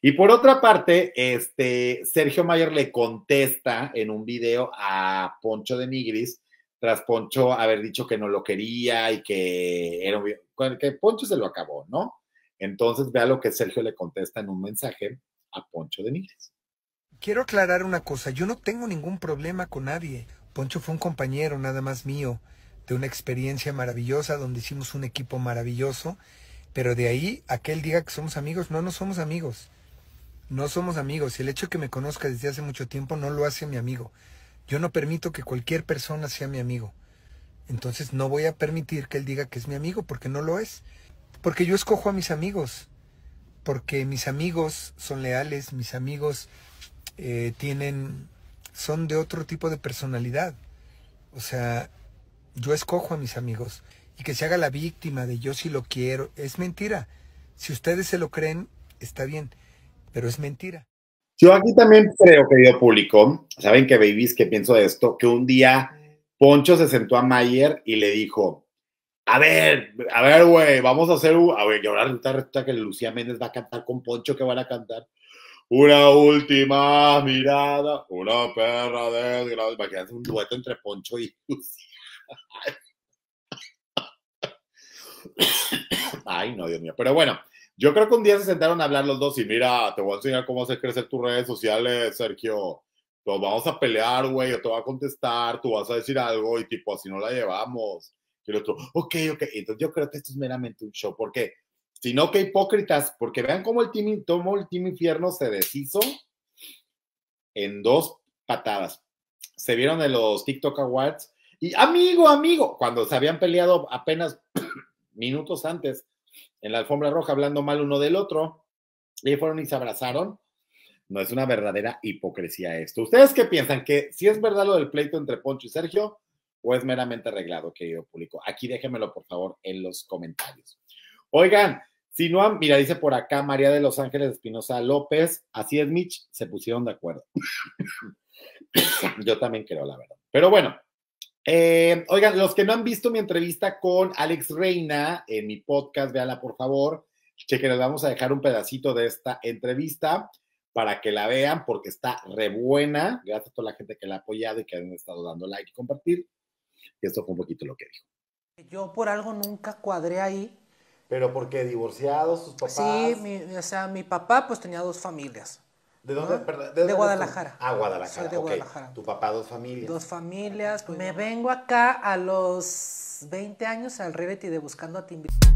Y por otra parte, este, Sergio Mayer le contesta en un video a Poncho de Nigris, tras Poncho haber dicho que no lo quería y que era que Poncho se lo acabó, ¿no? Entonces vea lo que Sergio le contesta en un mensaje a Poncho de Nigris. Quiero aclarar una cosa, yo no tengo ningún problema con nadie. Poncho fue un compañero nada más mío de una experiencia maravillosa donde hicimos un equipo maravilloso, pero de ahí a que él diga que somos amigos, no, no somos amigos. No somos amigos y el hecho de que me conozca desde hace mucho tiempo no lo hace mi amigo. Yo no permito que cualquier persona sea mi amigo. Entonces no voy a permitir que él diga que es mi amigo porque no lo es. Porque yo escojo a mis amigos. Porque mis amigos son leales, mis amigos eh, tienen, son de otro tipo de personalidad. O sea, yo escojo a mis amigos. Y que se haga la víctima de yo si lo quiero, es mentira. Si ustedes se lo creen, está bien pero es mentira. Yo aquí también creo, que yo público, saben que babies, que pienso de esto, que un día Poncho se sentó a Mayer y le dijo, a ver, a ver, güey, vamos a hacer, un... a ver, que ahora resulta, que Lucía Méndez va a cantar con Poncho, que van a cantar. Una última mirada, una perra desgraciada. un dueto entre Poncho y Lucía. Ay, no, Dios mío. Pero bueno, yo creo que un día se sentaron a hablar los dos y mira, te voy a enseñar cómo hacer crecer tus redes sociales, Sergio. Nos vamos a pelear, güey, yo te voy a contestar, tú vas a decir algo y tipo, así no la llevamos. Y el otro, ok, ok. Entonces yo creo que esto es meramente un show, porque si no, qué hipócritas, porque vean cómo el team, cómo el team infierno se deshizo en dos patadas. Se vieron en los TikTok Awards y amigo, amigo, cuando se habían peleado apenas minutos antes, en la alfombra roja hablando mal uno del otro. Y fueron y se abrazaron. No es una verdadera hipocresía esto. ¿Ustedes qué piensan? ¿Que si es verdad lo del pleito entre Poncho y Sergio o es meramente arreglado, querido público? Aquí déjenmelo, por favor, en los comentarios. Oigan, si no han, mira, dice por acá María de Los Ángeles Espinosa López. Así es, Mitch, se pusieron de acuerdo. Yo también creo, la verdad. Pero bueno, eh, oigan, los que no han visto mi entrevista con Alex Reina en mi podcast, véanla por favor. Chequen, les vamos a dejar un pedacito de esta entrevista para que la vean porque está rebuena. Gracias a toda la gente que la ha apoyado y que han estado dando like y compartir. Y esto fue un poquito lo que dijo. Yo por algo nunca cuadré ahí. Pero porque divorciados, sus papás. Sí, o sea, mi papá pues tenía dos familias. ¿De dónde? ¿de, Guadalajara. Ah, Guadalajara. Soy de Guadalajara. Tu papá, dos familias. Dos familias. Ah, Me vengo acá a los 20 años al y de Buscando a Timbiriche.